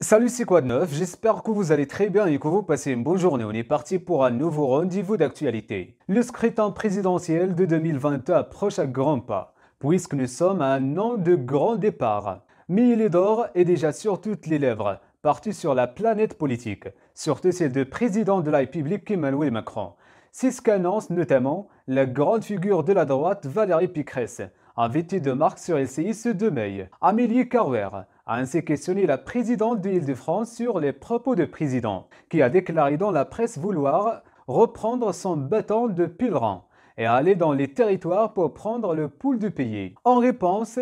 Salut, c'est quoi J'espère que vous allez très bien et que vous passez une bonne journée. On est parti pour un nouveau rendez-vous d'actualité. Le scrutin présidentiel de 2020 approche à grands pas, puisque nous sommes à un an de grand départ. Mais il est d'or et déjà sur toutes les lèvres, partout sur la planète politique, surtout celle de président de la République Emmanuel Macron. C'est ce qu'annonce notamment la grande figure de la droite Valérie Pécresse, invitée de marque sur LCI de 2 Amélie Carver, a ainsi questionné la présidente de l'Île-de-France sur les propos du président, qui a déclaré dans la presse vouloir reprendre son bâton de pèlerin et aller dans les territoires pour prendre le pouls du pays. En réponse,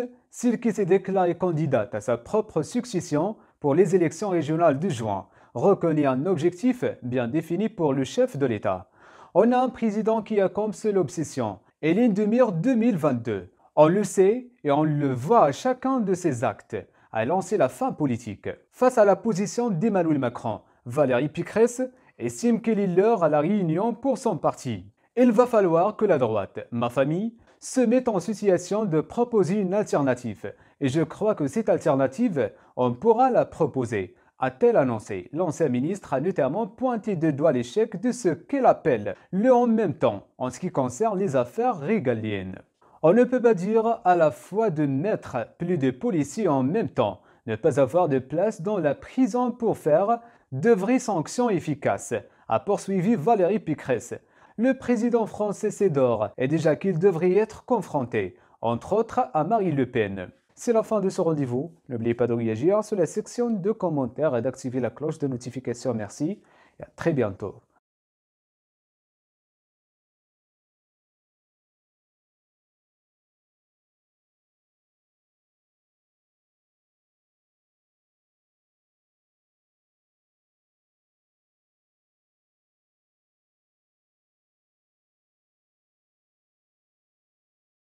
qui s'est déclarée candidate à sa propre succession pour les élections régionales de juin, reconnaît un objectif bien défini pour le chef de l'État. On a un président qui a comme seule obsession et ligne 2022. On le sait et on le voit à chacun de ses actes a lancé la fin politique. Face à la position d'Emmanuel Macron, Valérie Picresse estime qu'il est l'heure à la réunion pour son parti. Il va falloir que la droite, ma famille, se mette en situation de proposer une alternative. Et je crois que cette alternative, on pourra la proposer, a-t-elle annoncé. L'ancien ministre a notamment pointé de doigt l'échec de ce qu'elle appelle le en même temps en ce qui concerne les affaires régaliennes. On ne peut pas dire à la fois de mettre plus de policiers en même temps, ne pas avoir de place dans la prison pour faire de vraies sanctions efficaces, a poursuivi Valérie Picresse. Le président français s'édore et déjà qu'il devrait être confronté, entre autres à Marie Le Pen. C'est la fin de ce rendez-vous. N'oubliez pas de réagir sur la section de commentaires et d'activer la cloche de notification. Merci et à très bientôt.